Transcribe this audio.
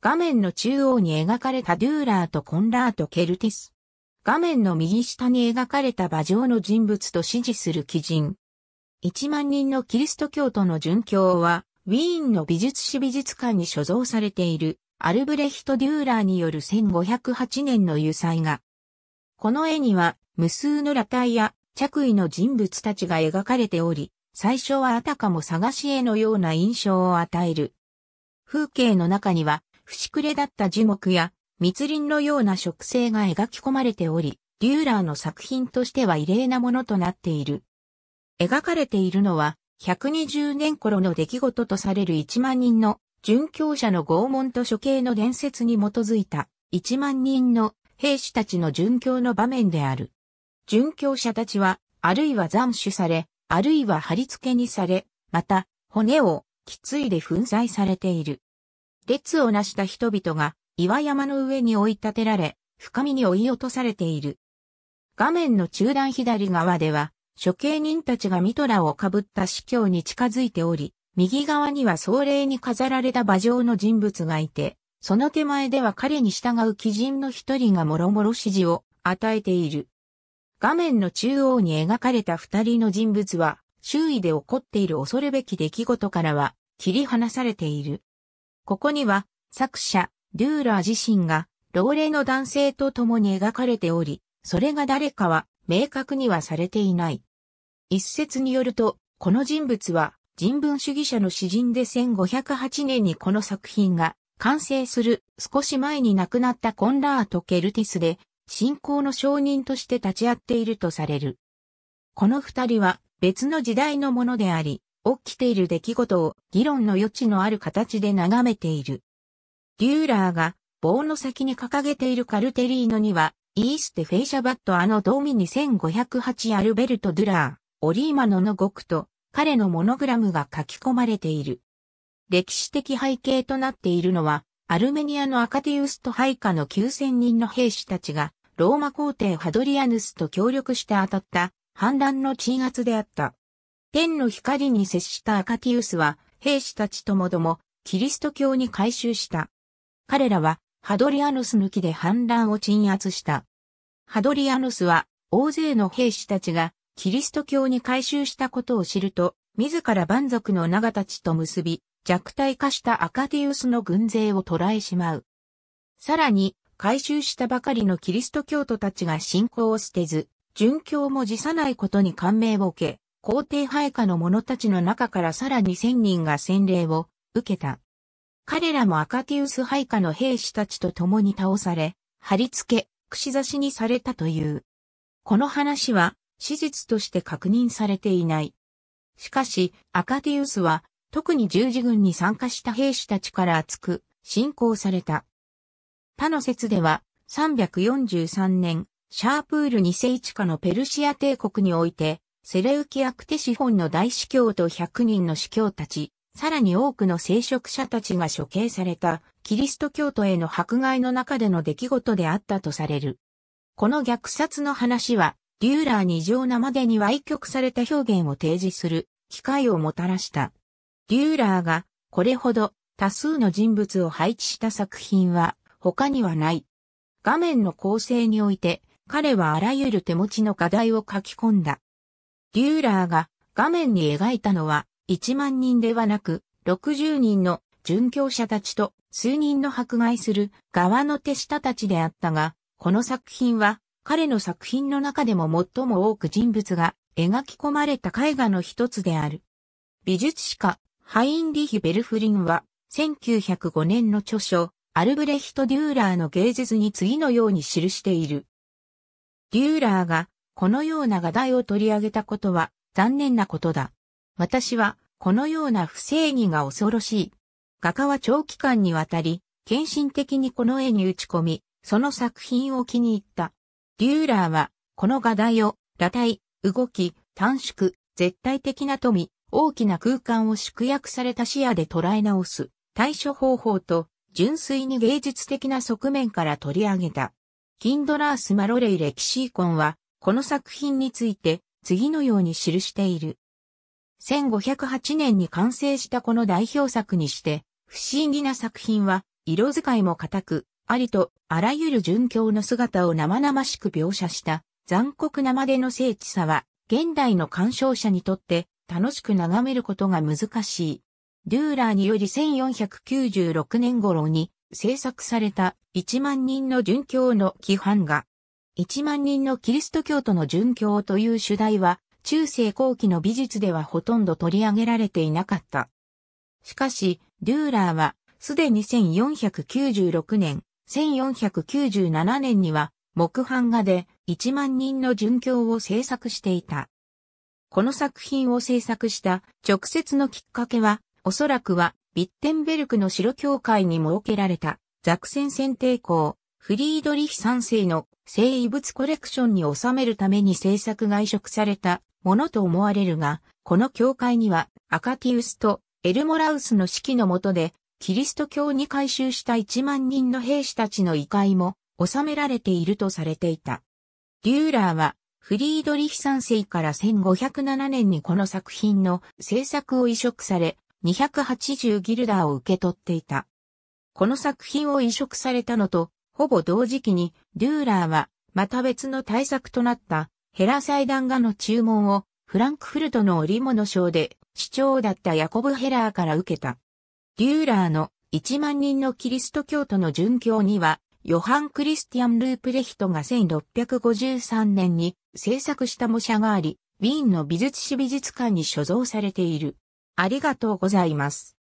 画面の中央に描かれたデューラーとコンラート・ケルティス。画面の右下に描かれた馬上の人物と支持する鬼人。1万人のキリスト教徒の殉教は、ウィーンの美術史美術館に所蔵されている、アルブレヒト・デューラーによる1508年の油彩画。この絵には、無数の裸体や着衣の人物たちが描かれており、最初はあたかも探し絵のような印象を与える。風景の中には、節くれだった樹木や密林のような植生が描き込まれており、デューラーの作品としては異例なものとなっている。描かれているのは、120年頃の出来事とされる1万人の殉教者の拷問と処刑の伝説に基づいた1万人の兵士たちの殉教の場面である。殉教者たちは、あるいは斬首され、あるいは貼り付けにされ、また、骨を、きついで粉砕されている。列をなした人々が岩山の上に追い立てられ、深みに追い落とされている。画面の中段左側では、処刑人たちがミトラをかぶった司教に近づいており、右側には壮麗に飾られた馬上の人物がいて、その手前では彼に従う鬼人の一人がもろもろ指示を与えている。画面の中央に描かれた二人の人物は、周囲で起こっている恐るべき出来事からは切り離されている。ここには、作者、デューラー自身が、老齢の男性と共に描かれており、それが誰かは、明確にはされていない。一説によると、この人物は、人文主義者の詩人で1508年にこの作品が完成する少し前に亡くなったコンラート・ケルティスで信仰の証人として立ち会っているとされる。この二人は別の時代のものであり、起きている出来事を議論の余地のある形で眺めている。デューラーが棒の先に掲げているカルテリーノには、イーステ・フェイシャバットアのドーミニ1508アルベルト・ドゥラー、オリーマノの極と彼のモノグラムが書き込まれている。歴史的背景となっているのは、アルメニアのアカティウスと配下の9000人の兵士たちが、ローマ皇帝ハドリアヌスと協力して当たった反乱の鎮圧であった。天の光に接したアカティウスは、兵士たちともども、キリスト教に改宗した。彼らは、ハドリアノス抜きで反乱を鎮圧した。ハドリアノスは、大勢の兵士たちが、キリスト教に改宗したことを知ると、自ら蛮族の長たちと結び、弱体化したアカティウスの軍勢を捕らえしまう。さらに、改宗したばかりのキリスト教徒たちが信仰を捨てず、殉教も辞さないことに感銘を受け、皇帝配下の者たちの中からさらに千人が洗礼を受けた。彼らもアカティウス配下の兵士たちと共に倒され、貼り付け、串刺しにされたという。この話は史実として確認されていない。しかし、アカティウスは特に十字軍に参加した兵士たちから厚く信仰された。他の説では343年、シャープール2世一下のペルシア帝国において、セレウキアクテシフォンの大司教と100人の司教たち、さらに多くの聖職者たちが処刑されたキリスト教徒への迫害の中での出来事であったとされる。この虐殺の話は、デューラーに異常なまでに歪曲された表現を提示する機会をもたらした。デューラーがこれほど多数の人物を配置した作品は他にはない。画面の構成において彼はあらゆる手持ちの課題を書き込んだ。デューラーが画面に描いたのは1万人ではなく60人の殉教者たちと数人の迫害する側の手下たちであったが、この作品は彼の作品の中でも最も多く人物が描き込まれた絵画の一つである。美術史家ハインリヒ・ベルフリンは1905年の著書アルブレヒト・デューラーの芸術に次のように記している。デューラーがこのような画題を取り上げたことは残念なことだ。私はこのような不正義が恐ろしい。画家は長期間にわたり、献身的にこの絵に打ち込み、その作品を気に入った。デューラーは、この画題を、裸体、動き、短縮、絶対的な富、大きな空間を縮約された視野で捉え直す、対処方法と、純粋に芸術的な側面から取り上げた。キンドラース・マロレイ・レキシーコンは、この作品について次のように記している。1508年に完成したこの代表作にして、不思議な作品は、色使いも固く、ありとあらゆる殉教の姿を生々しく描写した残酷なまでの精緻さは、現代の鑑賞者にとって楽しく眺めることが難しい。デューラーにより1496年頃に制作された1万人の殉教の規範が1万人のキリスト教徒の殉教という主題は、中世後期の美術ではほとんど取り上げられていなかった。しかし、デューラーは、すでに1496年、1497年には、木版画で1万人の殉教を制作していた。この作品を制作した直接のきっかけは、おそらくは、ビッテンベルクの城教会に設けられた、ザクセン選定校、フリードリヒ三世の聖遺物コレクションに収めるために制作が移植されたものと思われるが、この教会にはアカティウスとエルモラウスの指揮の下で、キリスト教に改修した1万人の兵士たちの遺骸も収められているとされていた。デューラーは、フリードリヒ三世から1507年にこの作品の制作を移植され、280ギルダーを受け取っていた。この作品を移植されたのとほぼ同時期に、デューラーは、また別の対策となった、ヘラ祭壇画の注文を、フランクフルトの織物賞で、市長だったヤコブ・ヘラーから受けた。デューラーの1万人のキリスト教徒の殉教には、ヨハン・クリスティアン・ループレヒトが1653年に制作した模写があり、ウィーンの美術史美術館に所蔵されている。ありがとうございます。